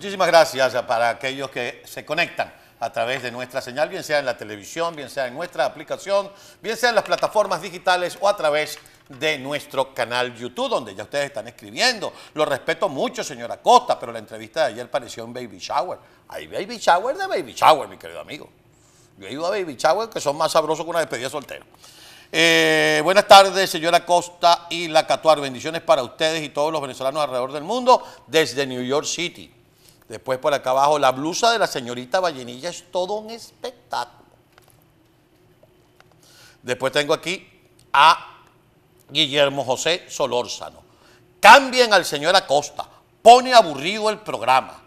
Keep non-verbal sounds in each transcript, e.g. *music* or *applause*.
Muchísimas gracias para aquellos que se conectan a través de nuestra señal, bien sea en la televisión, bien sea en nuestra aplicación, bien sea en las plataformas digitales o a través de nuestro canal YouTube, donde ya ustedes están escribiendo. Lo respeto mucho, señora Costa, pero la entrevista de ayer pareció un baby shower. Hay baby shower de baby shower, mi querido amigo. Yo he ido a baby shower que son más sabrosos que una despedida soltera. Eh, buenas tardes, señora Costa y la Catuar. Bendiciones para ustedes y todos los venezolanos alrededor del mundo desde New York City. Después por acá abajo, la blusa de la señorita Vallenilla es todo un espectáculo. Después tengo aquí a Guillermo José Solórzano. Cambien al señor Acosta, pone aburrido el programa,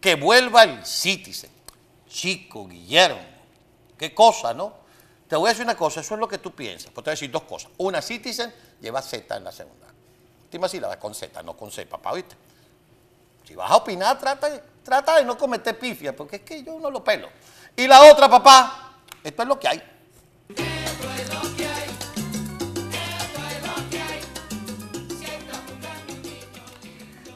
que vuelva el Citizen. Chico, Guillermo, qué cosa, ¿no? Te voy a decir una cosa, eso es lo que tú piensas. Pues te voy a decir dos cosas. Una, Citizen lleva Z en la segunda. Última sílaba, con Z, no con C, papá, ¿viste? Si vas a opinar, trata, trata de no cometer pifia, porque es que yo no lo pelo. Y la otra, papá, esto es lo que hay.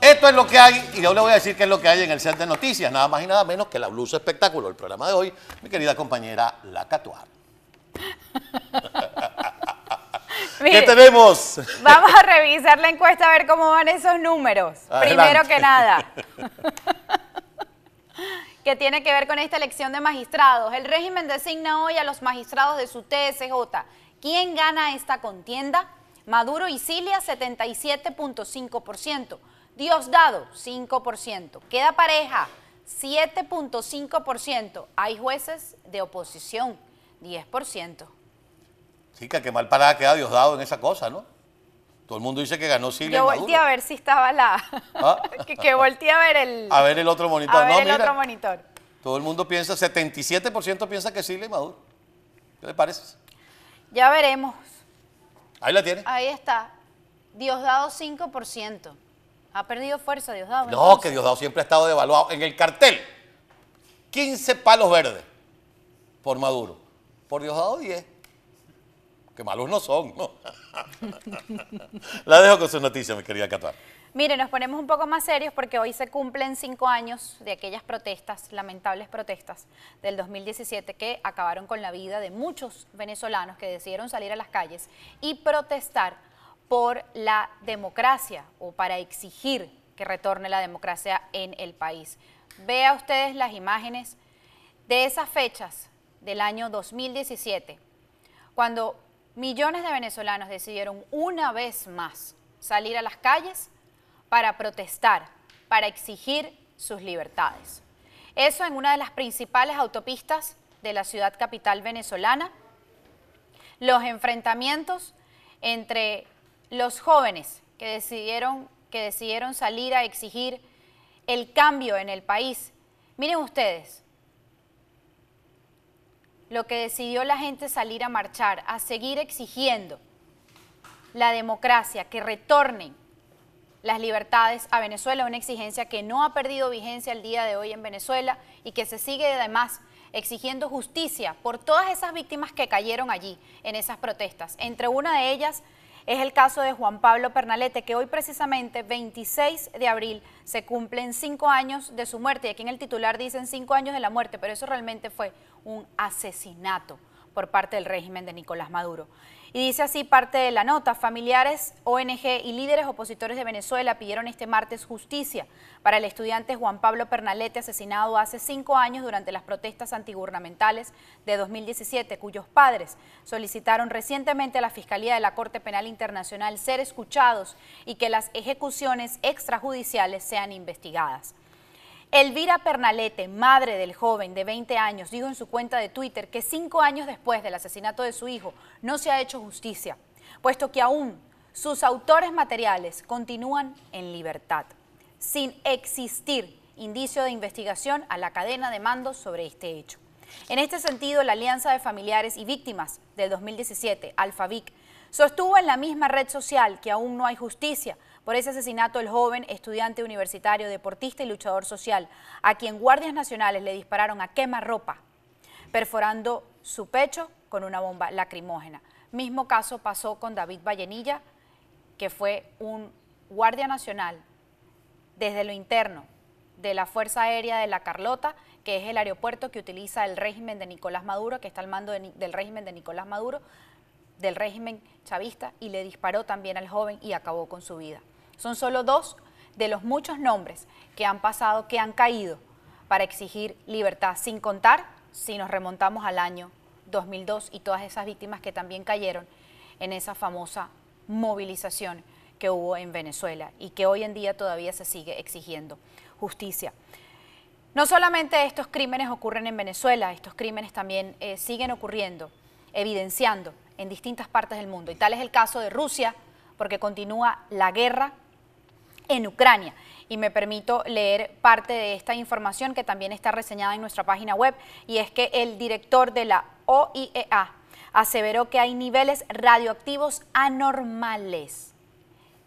Esto es lo que hay, y yo le voy a decir qué es lo que hay en el set de noticias, nada más y nada menos que la blusa espectáculo, el programa de hoy, mi querida compañera La Catuar. ¿Qué tenemos? Vamos a revisar la encuesta a ver cómo van esos números. Primero que nada. *laughs* ¿qué tiene que ver con esta elección de magistrados. El régimen designa hoy a los magistrados de su TSJ. ¿Quién gana esta contienda? Maduro y Cilia, 77.5%. Diosdado, 5%. Queda pareja, 7.5%. Hay jueces de oposición, 10%. Chica, qué mal parada queda Diosdado en esa cosa, ¿no? Todo el mundo dice que ganó Silvia. Yo volteé a ver si estaba la. Ah. *laughs* que, a ver el. A ver el otro monitor. A ver el otro monitor. Todo el mundo piensa, 77% piensa que Silvia y Maduro. ¿Qué le parece? Ya veremos. Ahí la tiene. Ahí está. Diosdado 5%. Ha perdido fuerza Diosdado. No, que Diosdado siempre ha estado devaluado. En el cartel, 15 palos verdes por Maduro. Por Diosdado 10 que malos no son. ¿no? *laughs* La dejo con su noticia mi querida Catar. Mire, nos ponemos un poco más serios porque hoy se cumplen cinco años de aquellas protestas, lamentables protestas del 2017 que acabaron con la vida de muchos venezolanos que decidieron salir a las calles y protestar por la democracia o para exigir que retorne la democracia en el país. Vea ustedes las imágenes de esas fechas del año 2017, cuando Millones de venezolanos decidieron una vez más salir a las calles para protestar, para exigir sus libertades. Eso en una de las principales autopistas de la ciudad capital venezolana. Los enfrentamientos entre los jóvenes que decidieron, que decidieron salir a exigir el cambio en el país. Miren ustedes, lo que decidió la gente salir a marchar, a seguir exigiendo la democracia, que retornen las libertades a Venezuela, una exigencia que no ha perdido vigencia el día de hoy en Venezuela y que se sigue además exigiendo justicia por todas esas víctimas que cayeron allí en esas protestas. Entre una de ellas es el caso de Juan Pablo Pernalete, que hoy precisamente, 26 de abril, se cumplen cinco años de su muerte. Y aquí en el titular dicen cinco años de la muerte, pero eso realmente fue un asesinato por parte del régimen de Nicolás Maduro. Y dice así parte de la nota, familiares, ONG y líderes opositores de Venezuela pidieron este martes justicia para el estudiante Juan Pablo Pernalete asesinado hace cinco años durante las protestas antigubernamentales de 2017, cuyos padres solicitaron recientemente a la Fiscalía de la Corte Penal Internacional ser escuchados y que las ejecuciones extrajudiciales sean investigadas. Elvira Pernalete, madre del joven de 20 años, dijo en su cuenta de Twitter que cinco años después del asesinato de su hijo no se ha hecho justicia, puesto que aún sus autores materiales continúan en libertad, sin existir indicio de investigación a la cadena de mando sobre este hecho. En este sentido, la Alianza de Familiares y Víctimas del 2017, Alfavic, sostuvo en la misma red social que aún no hay justicia por ese asesinato el joven estudiante universitario, deportista y luchador social, a quien guardias nacionales le dispararon a quemarropa, perforando su pecho con una bomba lacrimógena. Mismo caso pasó con David Vallenilla, que fue un guardia nacional desde lo interno de la Fuerza Aérea de la Carlota, que es el aeropuerto que utiliza el régimen de Nicolás Maduro, que está al mando del régimen de Nicolás Maduro, del régimen chavista, y le disparó también al joven y acabó con su vida. Son solo dos de los muchos nombres que han pasado, que han caído para exigir libertad, sin contar si nos remontamos al año 2002 y todas esas víctimas que también cayeron en esa famosa movilización que hubo en Venezuela y que hoy en día todavía se sigue exigiendo justicia. No solamente estos crímenes ocurren en Venezuela, estos crímenes también eh, siguen ocurriendo, evidenciando en distintas partes del mundo. Y tal es el caso de Rusia, porque continúa la guerra en Ucrania. Y me permito leer parte de esta información que también está reseñada en nuestra página web, y es que el director de la OIEA aseveró que hay niveles radioactivos anormales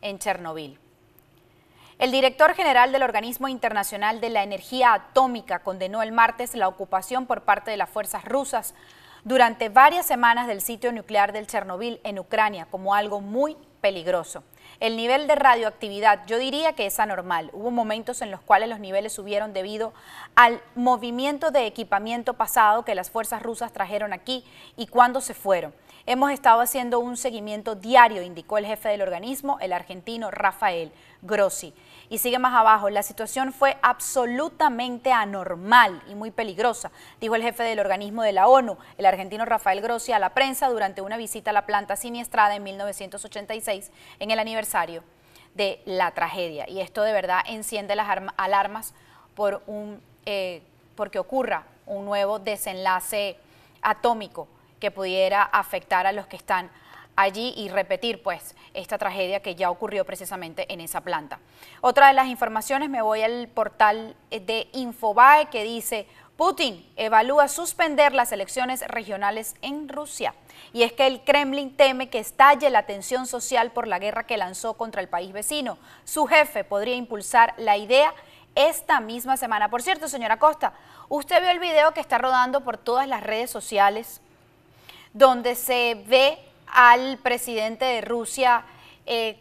en Chernobyl. El director general del Organismo Internacional de la Energía Atómica condenó el martes la ocupación por parte de las fuerzas rusas durante varias semanas del sitio nuclear del Chernobyl en Ucrania como algo muy peligroso. El nivel de radioactividad, yo diría que es anormal. Hubo momentos en los cuales los niveles subieron debido al movimiento de equipamiento pasado que las fuerzas rusas trajeron aquí y cuando se fueron. Hemos estado haciendo un seguimiento diario, indicó el jefe del organismo, el argentino Rafael Grossi. Y sigue más abajo, la situación fue absolutamente anormal y muy peligrosa, dijo el jefe del organismo de la ONU, el argentino Rafael Grossi, a la prensa durante una visita a la planta siniestrada en 1986 en el aniversario de la tragedia. Y esto de verdad enciende las alarmas por un, eh, porque ocurra un nuevo desenlace atómico que pudiera afectar a los que están allí y repetir pues esta tragedia que ya ocurrió precisamente en esa planta. Otra de las informaciones, me voy al portal de Infobae que dice Putin evalúa suspender las elecciones regionales en Rusia. Y es que el Kremlin teme que estalle la tensión social por la guerra que lanzó contra el país vecino. Su jefe podría impulsar la idea esta misma semana. Por cierto, señora Costa, usted vio el video que está rodando por todas las redes sociales donde se ve al presidente de Rusia eh,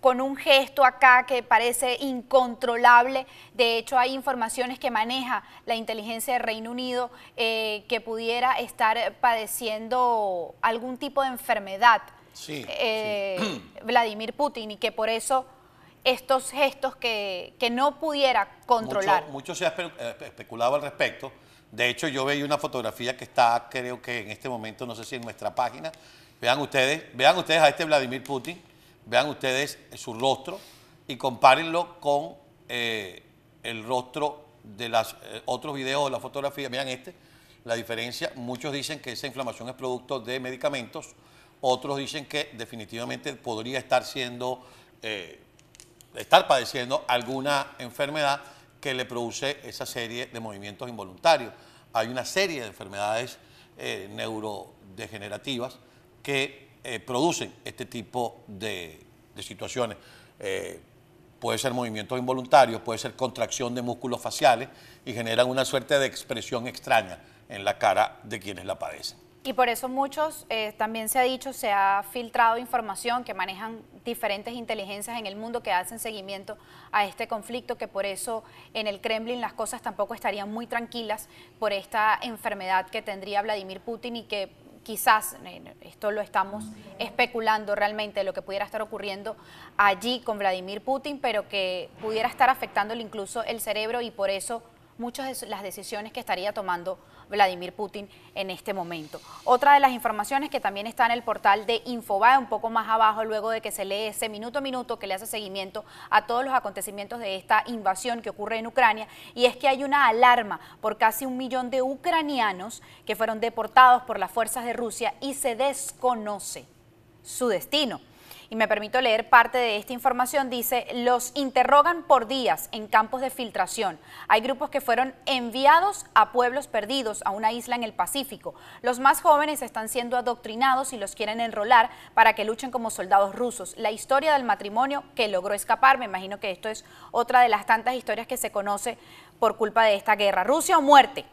con un gesto acá que parece incontrolable. De hecho, hay informaciones que maneja la inteligencia del Reino Unido eh, que pudiera estar padeciendo algún tipo de enfermedad. Eh, Vladimir Putin y que por eso estos gestos que, no pudiera controlar. Mucho, se ha especulado al respecto de hecho, yo veía una fotografía que está, creo que en este momento, no sé si en nuestra página. Vean ustedes, vean ustedes a este Vladimir Putin, vean ustedes su rostro y compárenlo con eh, el rostro de los eh, otros videos de la fotografía. Vean este, la diferencia. Muchos dicen que esa inflamación es producto de medicamentos, otros dicen que definitivamente podría estar siendo, eh, estar padeciendo alguna enfermedad que le produce esa serie de movimientos involuntarios. Hay una serie de enfermedades eh, neurodegenerativas que eh, producen este tipo de, situaciones. Eh, puede ser movimientos involuntarios, puede ser contracción de músculos faciales y generan una suerte de expresión extraña en la cara de quienes la padecen. Y por eso muchos, eh, también se ha dicho, se ha filtrado información que manejan diferentes inteligencias en el mundo que hacen seguimiento a este conflicto, que por eso en el Kremlin las cosas tampoco estarían muy tranquilas por esta enfermedad que tendría Vladimir Putin y que quizás, eh, esto lo estamos especulando realmente, lo que pudiera estar ocurriendo allí con Vladimir Putin, pero que pudiera estar afectándole incluso el cerebro y por eso muchas de las decisiones que estaría tomando Vladimir Putin en este momento. Otra de las informaciones que también está en el portal de Infobae, un poco más abajo, luego de que se lee ese minuto a minuto que le hace seguimiento a todos los acontecimientos de esta invasión que ocurre en Ucrania, y es que hay una alarma por casi un millón de ucranianos que fueron deportados por las fuerzas de Rusia y se desconoce su destino y me permito leer parte de esta información, dice, los interrogan por días en campos de filtración. Hay grupos que fueron enviados a pueblos perdidos, a una isla en el Pacífico. Los más jóvenes están siendo adoctrinados y los quieren enrolar para que luchen como soldados rusos. La historia del matrimonio que logró escapar, me imagino que esto es otra de las tantas historias que se conoce por culpa de esta guerra. Rusia o muerte.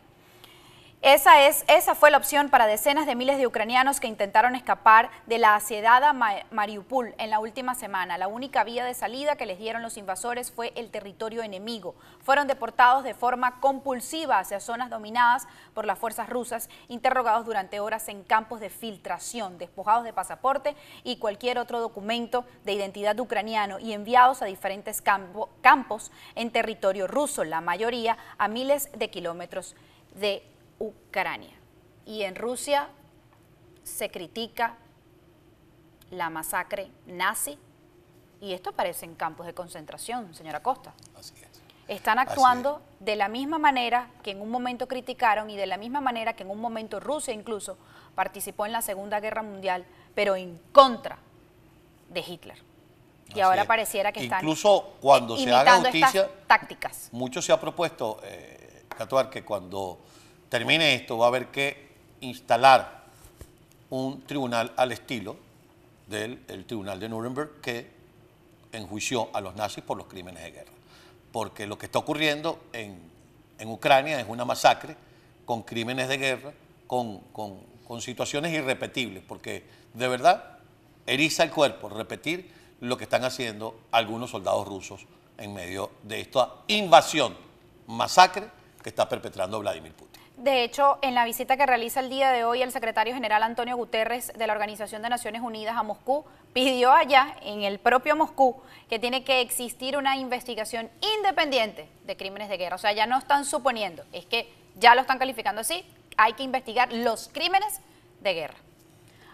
Esa, es, esa fue la opción para decenas de miles de ucranianos que intentaron escapar de la asediada Mariupol en la última semana. La única vía de salida que les dieron los invasores fue el territorio enemigo. Fueron deportados de forma compulsiva hacia zonas dominadas por las fuerzas rusas, interrogados durante horas en campos de filtración, despojados de pasaporte y cualquier otro documento de identidad ucraniano y enviados a diferentes campos en territorio ruso, la mayoría a miles de kilómetros de Ucrania. Y en Rusia se critica la masacre nazi y esto en campos de concentración, señora Costa. Así es. Están actuando de la misma manera que en un momento criticaron y de la misma manera que en un momento Rusia incluso participó en la Segunda Guerra Mundial, pero en contra de Hitler. Y ahora pareciera que están incluso cuando se haga justicia, tácticas. Mucho se ha propuesto, eh, Catuar, que cuando termine esto, va a haber que instalar un tribunal al estilo del tribunal de Nuremberg que enjuició a los nazis por los crímenes de guerra. Porque lo que está ocurriendo en, Ucrania es una masacre con crímenes de guerra, con, con situaciones irrepetibles, porque de verdad eriza el cuerpo repetir lo que están haciendo algunos soldados rusos en medio de esta invasión, masacre que está perpetrando Vladimir Putin. De hecho, en la visita que realiza el día de hoy el secretario general Antonio Guterres de la Organización de Naciones Unidas a Moscú, pidió allá, en el propio Moscú, que tiene que existir una investigación independiente de crímenes de guerra. O sea, ya no están suponiendo, es que ya lo están calificando así, hay que investigar los crímenes de guerra.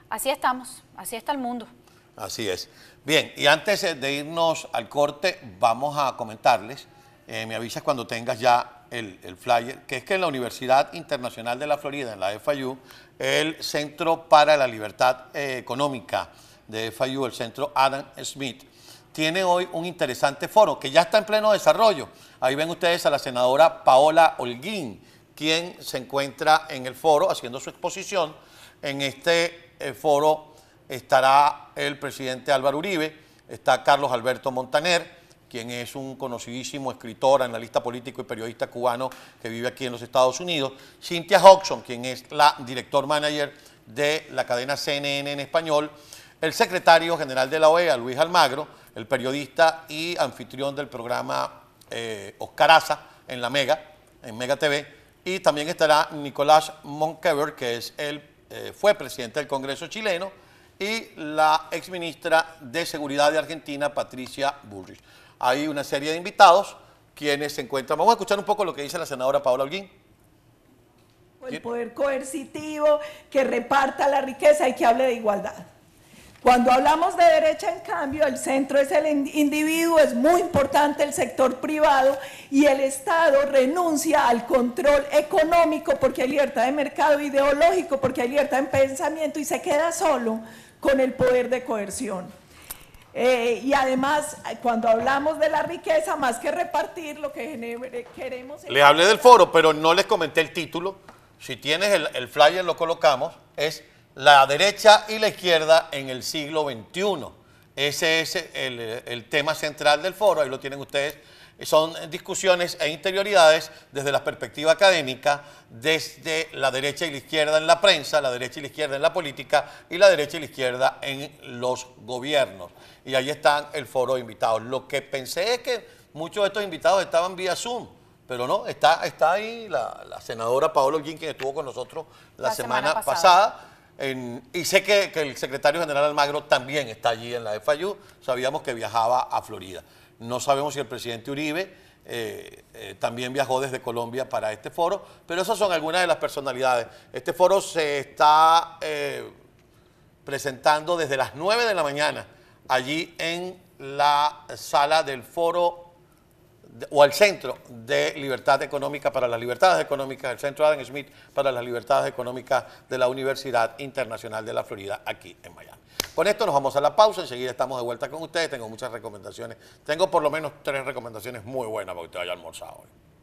Así estamos, así está el mundo. Así es. Bien, y antes de irnos al corte, vamos a comentarles eh, me avisas cuando tengas ya el, flyer, que es que en la Universidad Internacional de la Florida, en la FIU, el Centro para la Libertad eh, Económica de FIU, el Centro Adam Smith, tiene hoy un interesante foro que ya está en pleno desarrollo. Ahí ven ustedes a la senadora Paola Holguín, quien se encuentra en el foro haciendo su exposición. En este eh, foro estará el presidente Álvaro Uribe, está Carlos Alberto Montaner, quien es un conocidísimo escritor, analista político y periodista cubano que vive aquí en los Estados Unidos, Cynthia Hodgson, quien es la director manager de la cadena CNN en español, el secretario general de la OEA, Luis Almagro, el periodista y anfitrión del programa eh, Oscar en la Mega, en Mega TV, y también estará Nicolás Monkever, que es el, eh, fue presidente del Congreso chileno, y la exministra de Seguridad de Argentina, Patricia Bullrich hay una serie de invitados quienes se encuentran. Vamos a escuchar un poco lo que dice la senadora Paola Holguín. El poder coercitivo que reparta la riqueza y que hable de igualdad. Cuando hablamos de derecha, en cambio, el centro es el individuo, es muy importante el sector privado y el Estado renuncia al control económico porque hay libertad de mercado ideológico, porque hay libertad de pensamiento y se queda solo con el poder de coerción. Eh, y además, eh, cuando hablamos de la riqueza, más que repartir, lo que queremos... Le hablé del foro, pero no les comenté el título. Si tienes el, flyer, lo colocamos. Es la derecha y la izquierda en el siglo XXI. Ese es el, el tema central del foro. Ahí lo tienen ustedes son discusiones e interioridades desde la perspectiva académica, desde la derecha y la izquierda en la prensa, la derecha y la izquierda en la política y la derecha y la izquierda en los gobiernos. Y ahí están el foro de invitados. Lo que pensé es que muchos de estos invitados estaban vía Zoom. Pero no, está, ahí la, senadora Paola Gin, que estuvo con nosotros la, semana, pasada. y sé que, que el secretario general Almagro también está allí en la FIU. Sabíamos que viajaba a Florida. No sabemos si el presidente Uribe eh, eh, también viajó desde Colombia para este foro, pero esas son algunas de las personalidades. Este foro se está eh, presentando desde las 9 de la mañana allí en la sala del foro o al Centro de Libertad Económica para las Libertades Económicas, el Centro Adam Smith para las Libertades Económicas de la Universidad Internacional de la Florida, aquí en Miami. Con esto nos vamos a la pausa, enseguida estamos de vuelta con ustedes, tengo muchas recomendaciones, tengo por lo menos tres recomendaciones muy buenas para que usted haya almorzado hoy.